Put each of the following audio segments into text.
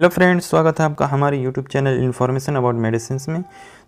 hello friends स्वागत है आपका हमारे YouTube channel information about medicine में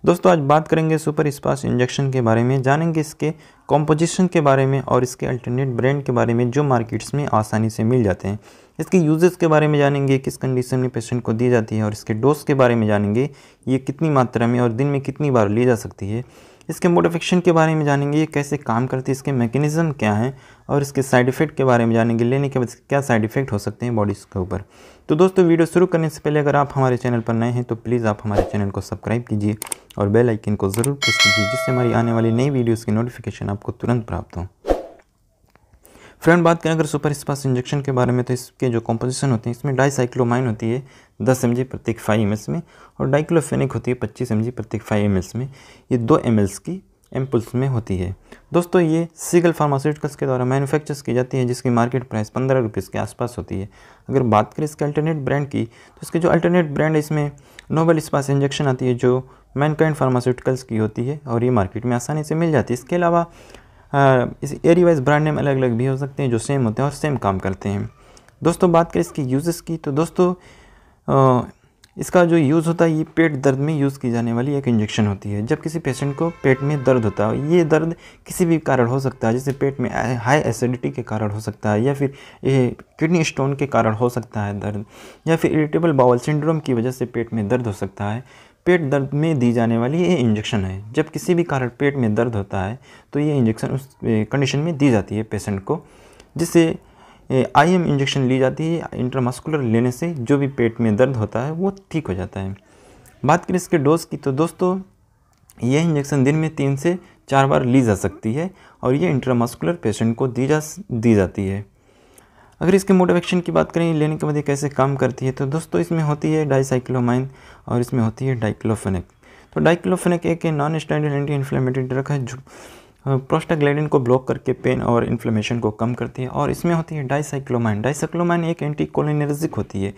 दोस्तों आज बात करेंगे सुपर स्पास इंजेक्शन के बारे में जानेंगे इसके कॉम्पोजिशन के बारे में और इसके अल्टरनेट ब्रांड के बारे में जो मार्केट्स में आसानी से मिल जाते हैं इसके यूजेस के बारे में जानेंगे किस कंडीशन में पेशेंट को दी जाती है और इसके डोज के बारे में जानेंगे ये कितनी मात्रा में और दिन में कितनी बार ली जा सकती है इसके मोड ऑफ एक्शन के बारे में जानेंगे ये कैसे काम करती है इसके मैकेनिज़्म क्या है और इसके साइड इफ़ेक्ट के बारे में जानेंगे लेने के बाद क्या साइड इफ़ेक्ट हो सकते हैं बॉडीज़ के ऊपर तो दोस्तों वीडियो शुरू करने से पहले अगर आप हमारे चैनल पर नए हैं तो प्लीज़ आप हमारे चैनल को सब्सक्राइब कीजिए और बेलाइकिन को ज़रूर प्रेस कीजिए जिससे हमारी आने वाली नई वीडियोज़ की नोटिफिकेशन आपको तुरंत प्राप्त हो फ्रेंड बात करें अगर सुपर स्पास इंजेक्शन के बारे में तो इसके जो कॉम्पोजिशन होते हैं इसमें डाईसाइक्लोमाइन होती है दस एम जी प्रत्येक फाइव एम में और डाइक्लोफेनिक होती है पच्चीस एम जी प्रत्येक फाइव एम में ये दो एम की एम्पुल्स में होती है दोस्तों ये सिगल फार्मास्यूटिकल्स के द्वारा मैन्युफैक्चर की जाती है जिसकी मार्केट प्राइस पंद्रह रुपीज़ के आसपास होती है अगर बात करें इसके अल्टरनेट ब्रांड की तो इसके जो अल्टरनेट ब्रांड है इसमें नोबल स्पास इंजेक्शन आती है जो मैनकाइंड फार्मास्यूटिकल्स की होती है और ये मार्केट में आसानी से मिल जाती है इसके अलावा इस एरिया वाइज ब्रांड नेम अलग अलग भी हो सकते हैं जो सेम होते हैं और सेम काम करते हैं दोस्तों बात करें इसकी यूज़ेस की तो दोस्तों इसका जो यूज़ होता है ये पेट दर्द में यूज़ की जाने वाली एक इंजेक्शन होती है जब किसी पेशेंट को पेट में दर्द होता है ये दर्द किसी भी कारण हो सकता है जैसे पेट में हाई एसिडिटी के कारण हो सकता है या फिर ये किडनी स्टोन के कारण हो सकता है दर्द या फिर इरिटेबल बाउल सिंड्रोम की वजह से पेट में दर्द हो सकता है पेट दर्द में दी जाने वाली ये इंजेक्शन है जब किसी भी कारण पेट में दर्द होता है तो ये इंजेक्शन उस कंडीशन में दी जाती है पेशेंट को जिससे आई एम इंजेक्शन ली जाती है इंट्रामस्कुलर लेने से जो भी पेट में दर्द होता है वो ठीक हो जाता है बात करें इसके डोज़ की तो दोस्तों यह इंजेक्शन दिन में तीन से चार बार ली जा सकती है और ये इंट्रामस्कुलर पेशेंट को दी जा दी जाती है अगर इसके मोड ऑफ एक्शन की बात करें लेने के बाद ये कैसे काम करती है तो दोस्तों इसमें होती है डाइसाइक्लोमाइन और इसमें होती है डाइक्लोफेनिक तो डाइक्लोफेनिक एक non standard anti inflammatory drug है जो प्रोस्टाग्लैंडिन को ब्लॉक करके पेन और इन्फ्लेमेशन को कम करती है और इसमें होती है डाइसाइक्लोमाइन डाइसाइक्लोमाइन एक एंटी कोलिनर्जिक होती है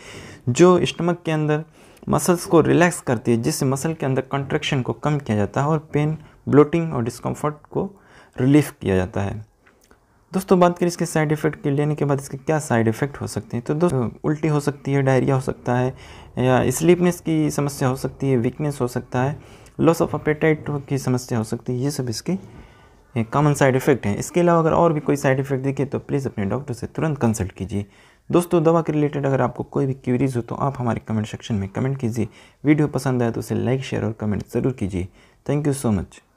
जो स्टमक के अंदर मसल्स को रिलैक्स करती है जिससे मसल के अंदर कंट्रैक्शन को कम किया जाता है और पेन ब्लोटिंग और डिस्कम्फर्ट को रिलीफ किया जाता है दोस्तों बात करें इसके साइड इफ़ेक्ट के लेने के बाद इसके क्या साइड इफ़ेक्ट हो सकते हैं तो दोस्तों उल्टी हो सकती है डायरिया हो सकता है या स्लीपनेस की समस्या हो सकती है वीकनेस हो सकता है लॉस ऑफ अपेटाइट की समस्या हो सकती है ये सब इसके कॉमन साइड इफ़ेक्ट हैं इसके अलावा अगर और भी कोई साइड इफ़ेक्ट दिखे तो प्लीज़ अपने डॉक्टर से तुरंत कंसल्ट कीजिए दोस्तों दवा के रिलेटेड अगर आपको कोई भी क्यूरीज हो तो आप हमारे कमेंट सेक्शन में कमेंट कीजिए वीडियो पसंद आए तो उसे लाइक शेयर और कमेंट ज़रूर कीजिए थैंक यू सो मच